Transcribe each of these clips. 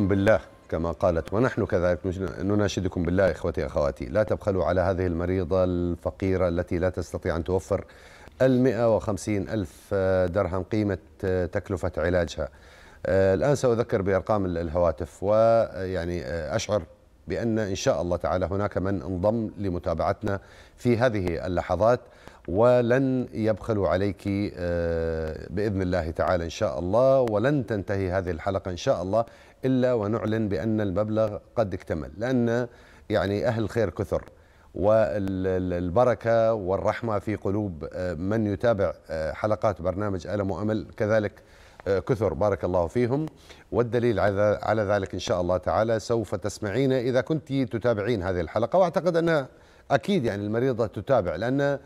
بالله كما قالت ونحن كذلك نناشدكم بالله إخوتي أخواتي لا تبخلوا على هذه المريضة الفقيرة التي لا تستطيع أن توفر المئة وخمسين ألف درهم قيمة تكلفة علاجها الآن سأذكر بأرقام الهواتف ويعني أشعر بأن إن شاء الله تعالى هناك من انضم لمتابعتنا في هذه اللحظات ولن يبخلوا عليك آه، بإذن الله تعالى إن شاء الله ولن تنتهي هذه الحلقة إن شاء الله إلا ونعلن بأن المبلغ قد اكتمل لأن يعني أهل الخير كثر والبركة والرحمة في قلوب آه، من يتابع آه، حلقات برنامج ألم وأمل كذلك آه، كثر بارك الله فيهم والدليل على ذلك إن شاء الله تعالى سوف تسمعين إذا كنت تتابعين هذه الحلقة وأعتقد أنها أكيد يعني المريضة تتابع لأن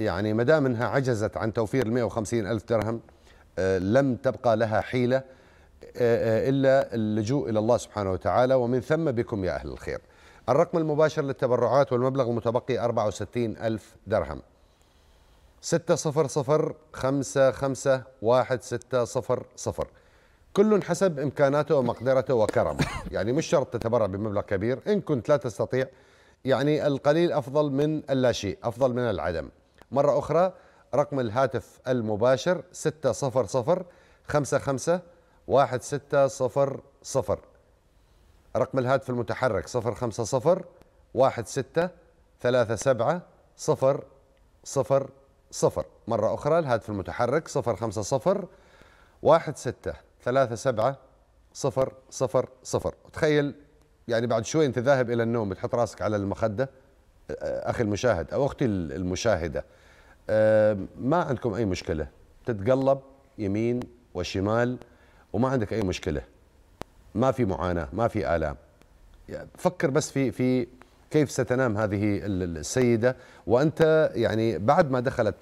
يعني ما دام أنها عجزت عن توفير ال 150 ألف درهم لم تبقى لها حيلة آه، آه، إلا اللجوء إلى الله سبحانه وتعالى ومن ثم بكم يا أهل الخير الرقم المباشر للتبرعات والمبلغ المتبقي 64 ألف درهم 600551600 كل حسب إمكاناته ومقدرته وكرمه يعني مش شرط تتبرع بمبلغ كبير إن كنت لا تستطيع يعني القليل أفضل من اللاشيء أفضل من العدم مرة أخرى رقم الهاتف المباشر 600 55 واحد ستة صفر صفر رقم الهاتف المتحرك صفر خمسة صفر واحد ستة ثلاثة سبعة صفر صفر صفر مرة أخرى الهاتف المتحرك صفر خمسة صفر واحد ستة ثلاثة سبعة صفر صفر صفر تخيل يعني بعد شوي أنت ذاهب إلى النوم بتحط راسك على المخدة أخي المشاهد أو أختي المشاهدة ما عندكم أي مشكلة تتقلب يمين وشمال وما عندك اي مشكله ما في معاناه ما في الام فكر بس في في كيف ستنام هذه السيده وانت يعني بعد ما دخلت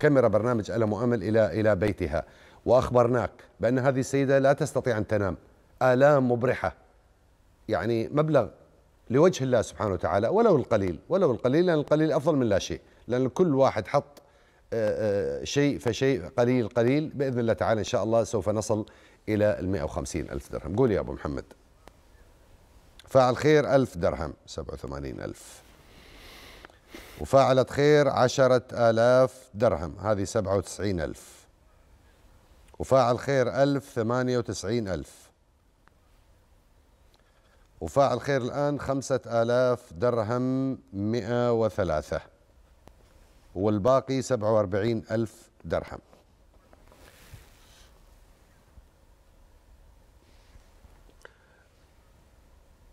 كاميرا برنامج الم وامل الى الى بيتها واخبرناك بان هذه السيده لا تستطيع ان تنام الام مبرحه يعني مبلغ لوجه الله سبحانه وتعالى ولو القليل ولو القليل لان القليل افضل من لا شيء لان كل واحد حط آه، آه، شيء فشيء قليل قليل باذن الله تعالى ان شاء الله سوف نصل إلى ال 150 ألف درهم قول يا أبو محمد فاعل خير ألف درهم 87 ألف وفاعلة خير عشرة آلاف درهم هذه سبعة وتسعين ألف وفاعل خير ألف ثمانية وتسعين ألف وفاعل خير الآن خمسة آلاف درهم مئة وثلاثة والباقي سبعة وأربعين ألف درهم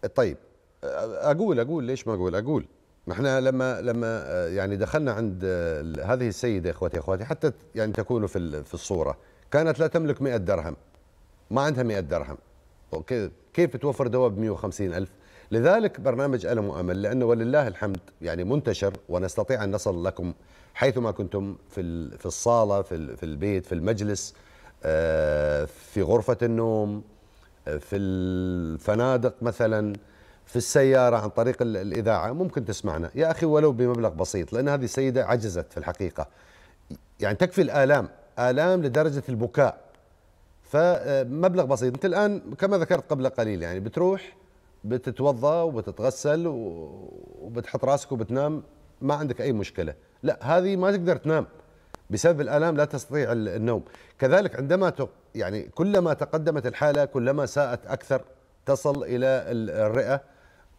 طيب اقول اقول ليش ما اقول اقول ما احنا لما لما آه، يعني دخلنا عند آه، هذه السيده اخوتي اخواتي حتى يعني تكونوا في في الصوره كانت لا تملك 100 درهم ما عندها 100 درهم اوكي كيف توفر دواء ب 150 ألف لذلك برنامج ألم وأمل لأنه ولله الحمد يعني منتشر ونستطيع أن نصل لكم حيثما كنتم في في الصالة في في البيت في المجلس آه، في غرفة النوم في الفنادق مثلا في السيارة عن طريق الإذاعة ممكن تسمعنا يا أخي ولو بمبلغ بسيط لأن هذه السيدة عجزت في الحقيقة يعني تكفي الآلام آلام لدرجة البكاء فمبلغ بسيط أنت الآن كما ذكرت قبل قليل يعني بتروح بتتوضأ وبتتغسل وبتحط راسك وبتنام ما عندك أي مشكلة لا هذه ما تقدر تنام بسبب الآلام لا تستطيع النوم كذلك عندما يعني كلما تقدمت الحالة كلما ساءت أكثر تصل إلى الرئة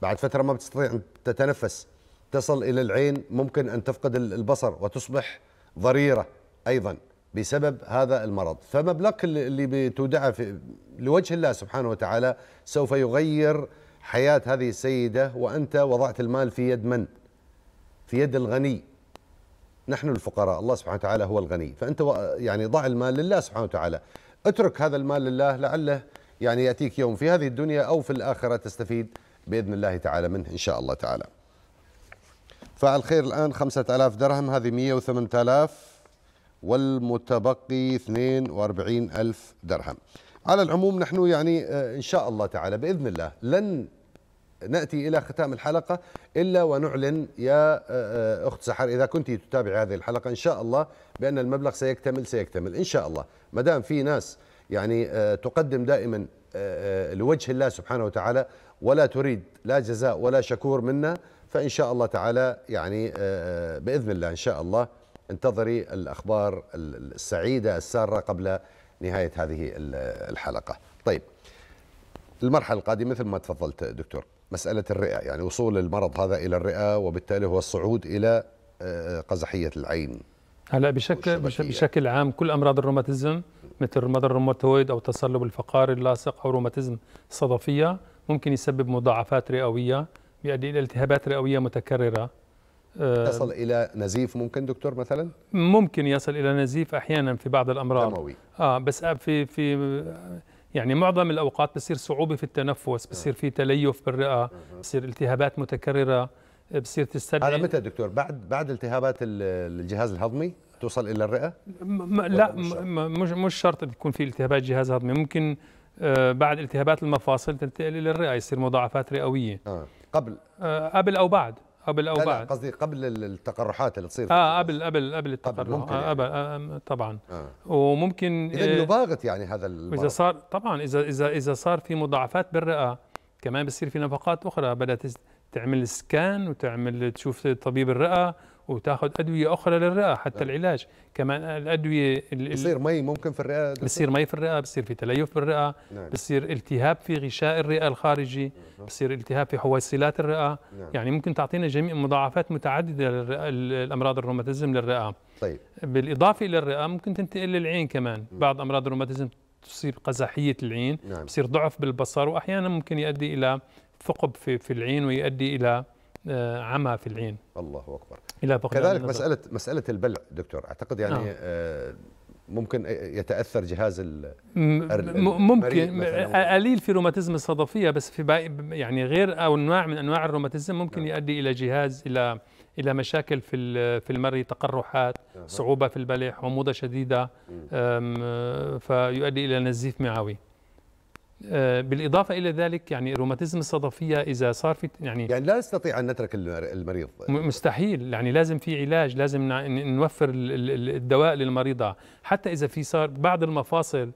بعد فترة ما بتستطيع أن تتنفس تصل إلى العين ممكن أن تفقد البصر وتصبح ضريرة أيضا بسبب هذا المرض فمبلغك اللي بتودعه في لوجه الله سبحانه وتعالى سوف يغير حياة هذه السيدة وأنت وضعت المال في يد من؟ في يد الغني نحن الفقراء الله سبحانه وتعالى هو الغني فأنت يعني ضع المال لله سبحانه وتعالى اترك هذا المال لله لعله يعني يأتيك يوم في هذه الدنيا أو في الآخرة تستفيد بإذن الله تعالى منه إن شاء الله تعالى فعل خير الآن خمسة آلاف درهم هذه مية آلاف والمتبقي اثنين وأربعين ألف درهم على العموم نحن يعني آه، إن شاء الله تعالى بإذن الله لن ناتي الى ختام الحلقه الا ونعلن يا آه، آه، اخت سحر اذا كنت تتابع هذه الحلقه ان شاء الله بان المبلغ سيكتمل سيكتمل ان شاء الله ما دام في ناس يعني آه، تقدم دائما لوجه الله سبحانه وتعالى ولا تريد لا جزاء ولا شكور منا فان شاء الله تعالى يعني باذن الله ان شاء الله انتظري الاخبار السعيده الساره قبل نهايه هذه الحلقه طيب المرحله القادمه مثل ما تفضلت دكتور مسألة الرئة يعني وصول المرض هذا إلى الرئة وبالتالي هو الصعود إلى آه، قزحية العين هلا بشكل بشكل عام كل امراض الروماتيزم مثل مرض الروماتويد او تصلب الفقار اللاصق او روماتيزم الصدفيه ممكن يسبب مضاعفات رئويه بيؤدي الى التهابات رئويه متكرره يصل آه، الى نزيف ممكن دكتور مثلا ممكن يصل الى نزيف احيانا في بعض الامراض دموي. اه بس في في يعني معظم الاوقات بصير صعوبه في التنفس آه. بصير في تليف بالرئه بصير التهابات متكرره بصير تستدعي هذا متى دكتور بعد بعد التهابات الجهاز الهضمي توصل الى الرئه لا مش شرط. مش, مش شرط يكون في التهابات جهاز هضمي ممكن آه، بعد التهابات المفاصل تنتقل الى الرئه يصير مضاعفات رئويه آه. قبل آه قبل او بعد قبل او بعد قصدي قبل التقرحات اللي تصير اه قبل قبل قبل التقرح آه، يعني. قبل ممكن آه، يعني. آه،, آه طبعا آه. وممكن اذا يباغت يعني هذا المرض اذا صار طبعا اذا اذا اذا صار في مضاعفات بالرئه كمان بصير في نفقات اخرى بدها تعمل سكان وتعمل تشوف طبيب الرئه وتاخذ ادويه اخرى للرئه حتى نعم. العلاج كمان الادويه بصير مي ممكن في الرئه بصير مي في الرئه بصير في تليف بالرئه نعم. بصير التهاب في غشاء الرئه الخارجي بصير التهاب في حويصلات الرئه نعم. يعني ممكن تعطينا جميع مضاعفات متعدده للامراض الروماتيزم للرئه طيب بالاضافه الى الرئه ممكن تنتقل للعين كمان بعض امراض الروماتيزم تصيب قزحيه العين نعم. بصير ضعف بالبصر واحيانا ممكن يؤدي الى ثقب في في العين ويؤدي الى آه، عمى في العين الله اكبر الى كذلك مساله مساله البلع دكتور اعتقد يعني نعم. آه. ممكن آه، يتاثر جهاز ال ممكن آه، قليل في روماتيزم الصدفيه بس في يعني غير او انواع من انواع الروماتيزم ممكن نعم. يؤدي الى جهاز الى الى مشاكل في في المري تقرحات صعوبه في البلع حموضه شديده آه، فيؤدي الى نزيف معوي آه، بالاضافه الى ذلك يعني روماتيزم الصدفيه اذا صار في يعني يعني لا نستطيع ان نترك المريض مستحيل يعني لازم في علاج لازم نوفر الدواء للمريضه حتى اذا في صار بعض المفاصل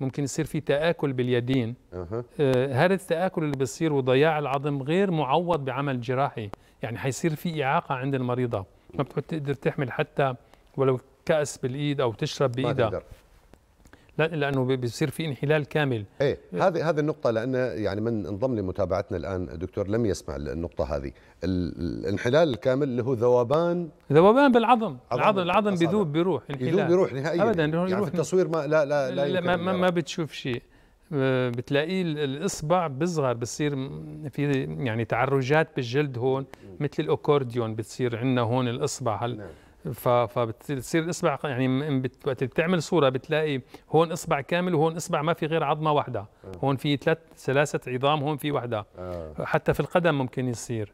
ممكن يصير في تآكل باليدين أه. آه هذا التآكل اللي بيصير وضياع العظم غير معوض بعمل جراحي يعني حيصير في إعاقة عند المريضة ما بتقدر تحمل حتى ولو كأس بالإيد أو تشرب بإيدها لانه بيصير في انحلال كامل ايه هذه هذه النقطه لان يعني من انضم لمتابعتنا الان دكتور لم يسمع النقطه هذه الانحلال الكامل اللي هو ذوبان ذوبان بالعظم العظم العظم بيذوب بيروح انحلال بيذوب بيروح نهائيا ابدا يعني, في التصوير ما لا لا لا, لا ما, ما, ما بتشوف شيء آه، بتلاقيه الاصبع بصغر بتصير في يعني تعرجات بالجلد هون مثل الاكورديون بتصير عندنا هون الاصبع هل نعم. فبتصير الاصبع يعني وقت بتعمل صوره بتلاقي هون اصبع كامل وهون اصبع ما في غير عظمه واحده آه. هون في ثلاث ثلاثه عظام هون في واحده آه. حتى في القدم ممكن يصير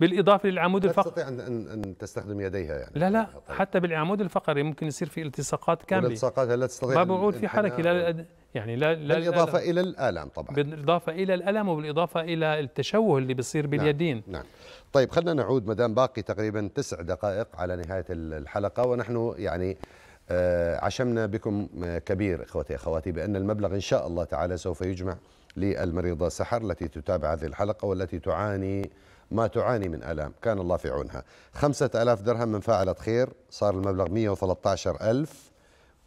بالاضافه للعمود الفقري تستطيع ان ان تستخدم يديها يعني لا لا طيب. حتى بالعمود الفقري ممكن يصير في التصاقات كامله التصاقات لا تستطيع ما بقول في حركه لا يعني لا لا بالاضافه الى الالم طبعا بالاضافه الى الالم وبالاضافه الى التشوه اللي بيصير نعم، باليدين نعم, نعم. طيب خلينا نعود ما دام باقي تقريبا تسع دقائق على نهايه الحلقه ونحن يعني آه، عشمنا بكم آه، كبير اخوتي اخواتي بان المبلغ ان شاء الله تعالى سوف يجمع للمريضه سحر التي تتابع هذه الحلقه والتي تعاني ما تعاني من الام كان الله في عونها 5000 درهم من فاعله خير صار المبلغ 113000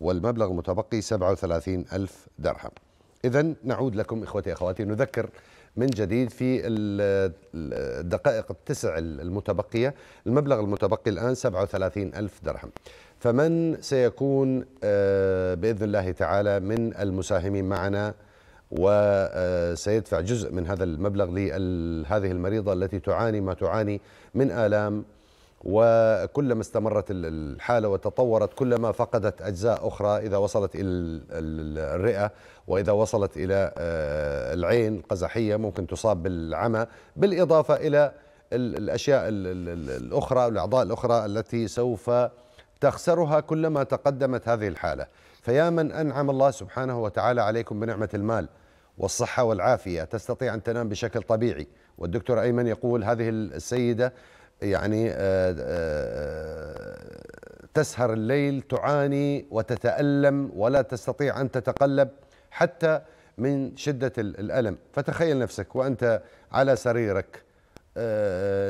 والمبلغ المتبقي 37 ألف درهم إذا نعود لكم إخوتي أخواتي نذكر من جديد في الدقائق التسع المتبقية المبلغ المتبقي الآن 37 ألف درهم فمن سيكون آه، بإذن الله تعالى من المساهمين معنا وسيدفع آه، جزء من هذا المبلغ لهذه المريضة التي تعاني ما تعاني من آلام وكلما استمرت الحالة وتطورت كلما فقدت أجزاء أخرى إذا وصلت إلى الرئة وإذا وصلت إلى آه، العين القزحية ممكن تصاب بالعمى بالإضافة إلى الأشياء الأخرى الأعضاء الأخرى التي سوف تخسرها كلما تقدمت هذه الحالة فيا من أنعم الله سبحانه وتعالى عليكم بنعمة المال والصحة والعافية تستطيع أن تنام بشكل طبيعي والدكتور أيمن يقول هذه السيدة يعني آه، آه، آه، تسهر الليل تعاني وتتألم ولا تستطيع أن تتقلب حتى من شدة الألم فتخيل نفسك وأنت على سريرك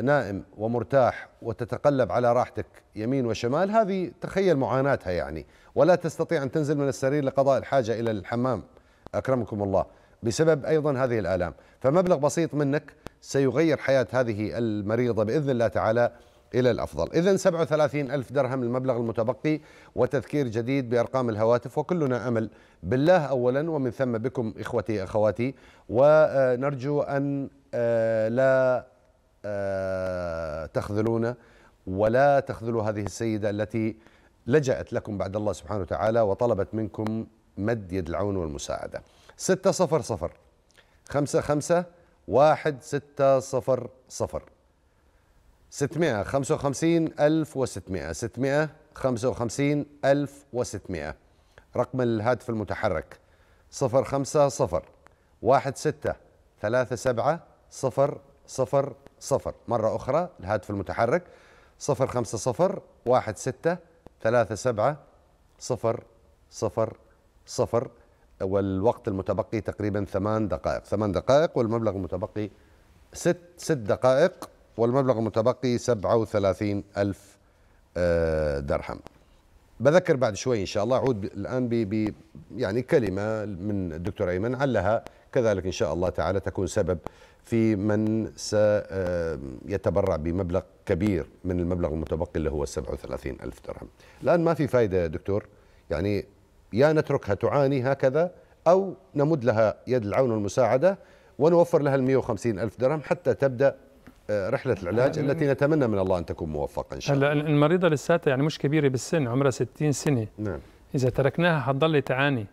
نائم ومرتاح وتتقلب على راحتك يمين وشمال هذه تخيل معاناتها يعني ولا تستطيع أن تنزل من السرير لقضاء الحاجة إلى الحمام أكرمكم الله بسبب ايضا هذه الالام، فمبلغ بسيط منك سيغير حياه هذه المريضه باذن الله تعالى الى الافضل، اذا 37 الف درهم المبلغ المتبقي وتذكير جديد بارقام الهواتف وكلنا امل بالله اولا ومن ثم بكم اخوتي اخواتي ونرجو ان آه، لا آه، تخذلونا ولا تخذلوا هذه السيده التي لجأت لكم بعد الله سبحانه وتعالى وطلبت منكم مد يد العون والمساعده. ستة صفر صفر خمسة خمسة واحد ستة صفر صفر ستمائة خمسة وخمسين ألف وستمائة ستمائة خمسة وخمسين ألف وستمائة رقم الهاتف المتحرك صفر خمسة صفر واحد ستة ثلاثة سبعة صفر صفر صفر مرة أخرى الهاتف المتحرك صفر خمسة صفر واحد ستة ثلاثة سبعة صفر صفر صفر, صفر والوقت المتبقي تقريبا ثمان دقائق ثمان دقائق والمبلغ المتبقي ست ست دقائق والمبلغ المتبقي وثلاثين ألف آه، درهم بذكر بعد شوي إن شاء الله أعود الآن ب ب يعني كلمة من الدكتور أيمن علها كذلك إن شاء الله تعالى تكون سبب في من سيتبرع آه، بمبلغ كبير من المبلغ المتبقي اللي هو 37 ألف درهم الآن ما في فايدة يا دكتور يعني يا نتركها تعاني هكذا أو نمد لها يد العون والمساعدة ونوفر لها ال وخمسين ألف درهم حتى تبدأ آه، رحلة العلاج التي نتمنى من الله أن تكون موفقة إن شاء الله هلا المريضة لساتها يعني مش كبيرة بالسن عمرها 60 سنة نعم إذا تركناها حتضل تعاني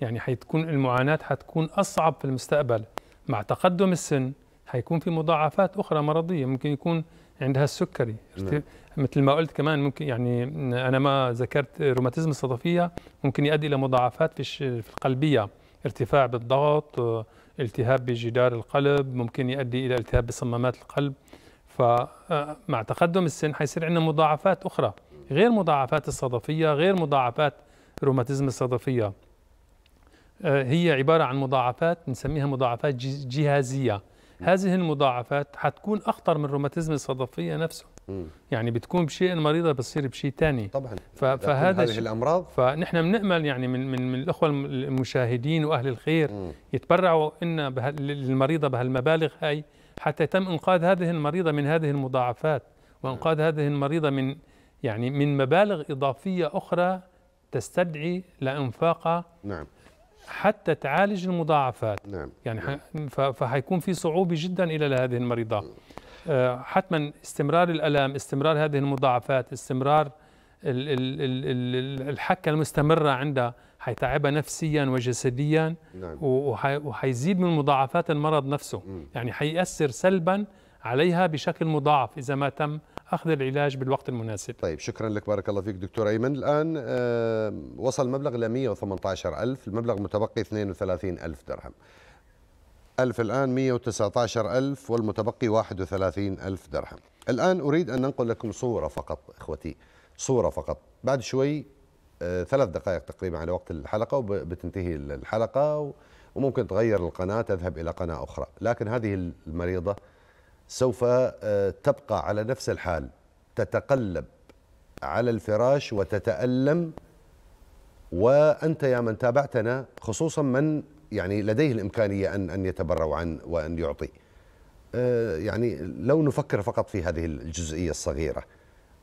يعني حتكون المعاناة حتكون أصعب في المستقبل مع تقدم السن حيكون في مضاعفات أخرى مرضية ممكن يكون عندها السكري نعم. مثل ما قلت كمان ممكن يعني انا ما ذكرت روماتيزم الصدفيه ممكن يؤدي الى مضاعفات في في القلبيه ارتفاع بالضغط التهاب بجدار القلب ممكن يؤدي الى التهاب بصمامات القلب فمع آه، تقدم السن حيصير عندنا مضاعفات اخرى غير مضاعفات الصدفيه غير مضاعفات روماتيزم الصدفيه آه، هي عباره عن مضاعفات نسميها مضاعفات جهازيه هذه المضاعفات حتكون اخطر من روماتيزم الصدفيه نفسه يعني بتكون بشيء المريضه بتصير بشيء ثاني طبعا فهذا هذه الامراض فنحن بنامل يعني من من, من الاخوه المشاهدين واهل الخير مم. يتبرعوا ان للمريضه بهالمبالغ هاي حتى يتم انقاذ هذه المريضه من هذه المضاعفات وانقاذ هذه المريضه من يعني من مبالغ اضافيه اخرى تستدعي لانفاقها نعم حتى تعالج المضاعفات نعم يعني نعم. فحيكون في صعوبه جدا الى هذه المريضه آه، حتما استمرار الالم استمرار هذه المضاعفات استمرار الحكه المستمره عندها حيتعبها نفسيا وجسديا نعم. وحيزيد من مضاعفات المرض نفسه يعني حيأثر سلبا عليها بشكل مضاعف إذا ما تم أخذ العلاج بالوقت المناسب طيب شكرا لك بارك الله فيك دكتور أيمن الآن وصل مبلغ ل 118 ألف المبلغ متبقي 32 ألف درهم ألف الآن 119 ألف والمتبقي 31 ألف درهم الآن أريد أن أنقل لكم صورة فقط إخوتي صورة فقط بعد شوي آه، ثلاث دقائق تقريبا على وقت الحلقة وبتنتهي الحلقة وممكن تغير القناة تذهب إلى قناة أخرى لكن هذه المريضة سوف آه، تبقى على نفس الحال تتقلب على الفراش وتتألم وأنت يا من تابعتنا خصوصا من يعني لديه الامكانيه ان ان يتبرع عن وان يعطي. آه، يعني لو نفكر فقط في هذه الجزئيه الصغيره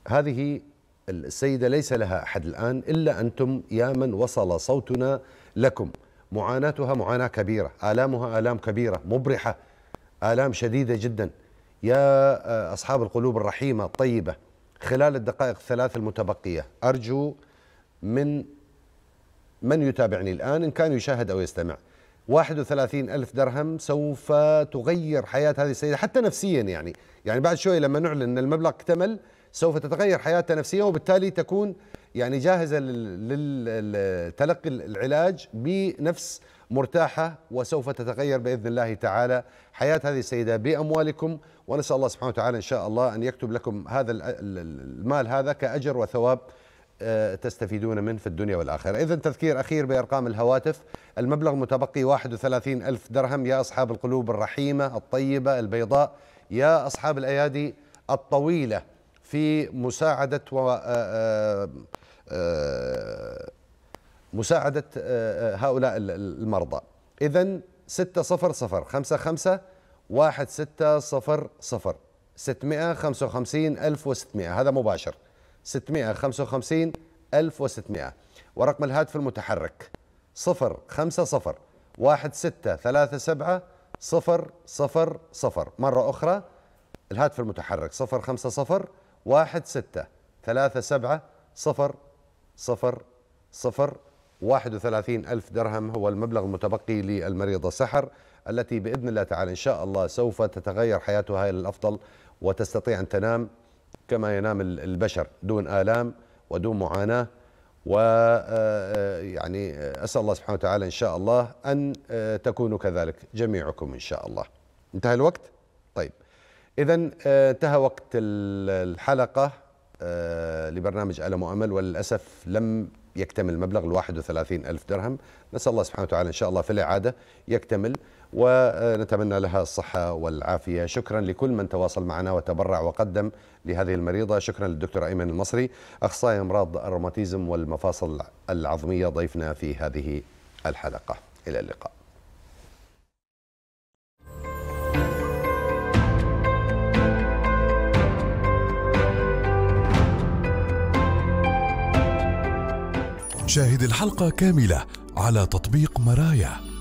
هذه السيده ليس لها احد الان الا انتم يا من وصل صوتنا لكم معاناتها معاناه كبيره، الامها الام كبيره مبرحه الام شديده جدا. يا آه، اصحاب القلوب الرحيمه الطيبه خلال الدقائق الثلاث المتبقيه ارجو من من يتابعني الان ان كان يشاهد او يستمع 31 ألف درهم سوف تغير حياة هذه السيدة حتى نفسيا يعني يعني بعد شوي لما نعلن أن المبلغ اكتمل سوف تتغير حياتها نفسيا وبالتالي تكون يعني جاهزة لتلقي العلاج بنفس مرتاحة وسوف تتغير بإذن الله تعالى حياة هذه السيدة بأموالكم ونسأل الله سبحانه وتعالى إن شاء الله أن يكتب لكم هذا المال هذا كأجر وثواب آه، تستفيدون منه في الدنيا والآخرة إذا تذكير أخير بأرقام الهواتف المبلغ متبقي 31 ألف درهم يا أصحاب القلوب الرحيمة الطيبة البيضاء يا أصحاب الأيادي الطويلة في مساعدة و... آه، آه، مساعدة هؤلاء المرضى إذا 600 55 1600 655600 هذا مباشر 655 1600 ورقم الهاتف المتحرك 050 1637 000 مرة أخرى الهاتف المتحرك 050 1637 000 31 ألف درهم هو المبلغ المتبقي للمريضة سحر التي بإذن الله تعالى إن شاء الله سوف تتغير حياتها إلى الأفضل وتستطيع أن تنام كما ينام البشر دون آلام ودون معاناة ويعني آه، آه، آه، أسأل الله سبحانه وتعالى إن شاء الله أن تكونوا كذلك جميعكم إن شاء الله انتهى الوقت؟ طيب إذا انتهى وقت الحلقة لبرنامج ألم وأمل وللأسف لم يكتمل مبلغ ال وثلاثين ألف درهم نسأل الله سبحانه وتعالى إن شاء الله في الإعادة يكتمل ونتمنى لها الصحة والعافية شكرا لكل من تواصل معنا وتبرع وقدم لهذه المريضة شكرا للدكتور أيمن المصري أخصائي أمراض الروماتيزم والمفاصل العظمية ضيفنا في هذه الحلقة إلى اللقاء شاهد الحلقة كاملة على تطبيق مرايا